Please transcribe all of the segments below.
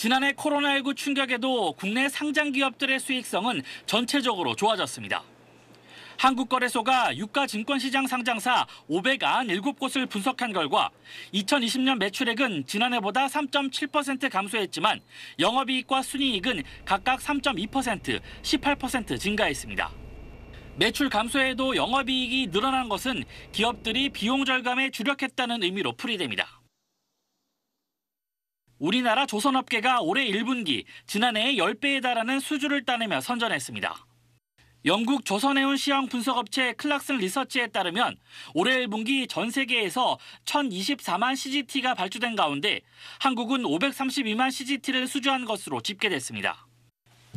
지난해 코로나19 충격에도 국내 상장 기업들의 수익성은 전체적으로 좋아졌습니다. 한국거래소가 유가증권시장 상장사 597곳을 분석한 결과 2020년 매출액은 지난해보다 3.7% 감소했지만 영업이익과 순이익은 각각 3.2%, 18% 증가했습니다. 매출 감소에도 영업이익이 늘어난 것은 기업들이 비용 절감에 주력했다는 의미로 풀이됩니다. 우리나라 조선업계가 올해 1분기 지난해에 10배에 달하는 수주를 따내며 선전했습니다. 영국 조선해운 시황 분석업체 클락슨 리서치에 따르면 올해 1분기 전 세계에서 1024만 CGT가 발주된 가운데 한국은 532만 CGT를 수주한 것으로 집계됐습니다.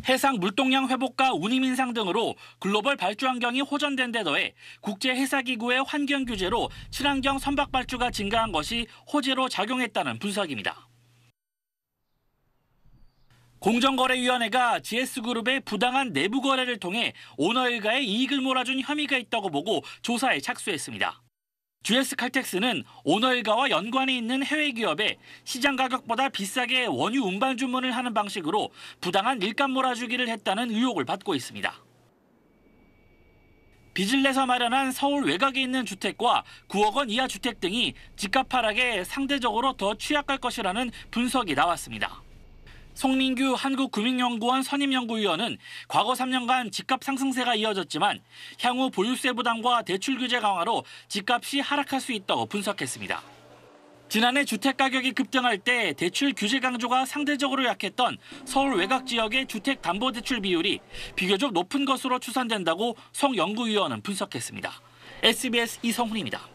해상 물동량 회복과 운임 인상 등으로 글로벌 발주 환경이 호전된 데 더해 국제해사기구의 환경 규제로 친환경 선박 발주가 증가한 것이 호재로 작용했다는 분석입니다. 공정거래위원회가 GS그룹의 부당한 내부 거래를 통해 오너 일가의 이익을 몰아준 혐의가 있다고 보고 조사에 착수했습니다. GS 칼텍스는 오너 일가와 연관이 있는 해외 기업에 시장 가격보다 비싸게 원유 운반 주문을 하는 방식으로 부당한 일감 몰아주기를 했다는 의혹을 받고 있습니다. 빚을 내서 마련한 서울 외곽에 있는 주택과 9억 원 이하 주택 등이 집값 하락에 상대적으로 더 취약할 것이라는 분석이 나왔습니다. 송민규 한국금융연구원 선임연구위원은 과거 3년간 집값 상승세가 이어졌지만 향후 보유세 부담과 대출 규제 강화로 집값이 하락할 수 있다고 분석했습니다. 지난해 주택가격이 급등할 때 대출 규제 강조가 상대적으로 약했던 서울 외곽 지역의 주택담보대출 비율이 비교적 높은 것으로 추산된다고 송 연구위원은 분석했습니다. SBS 이성훈입니다.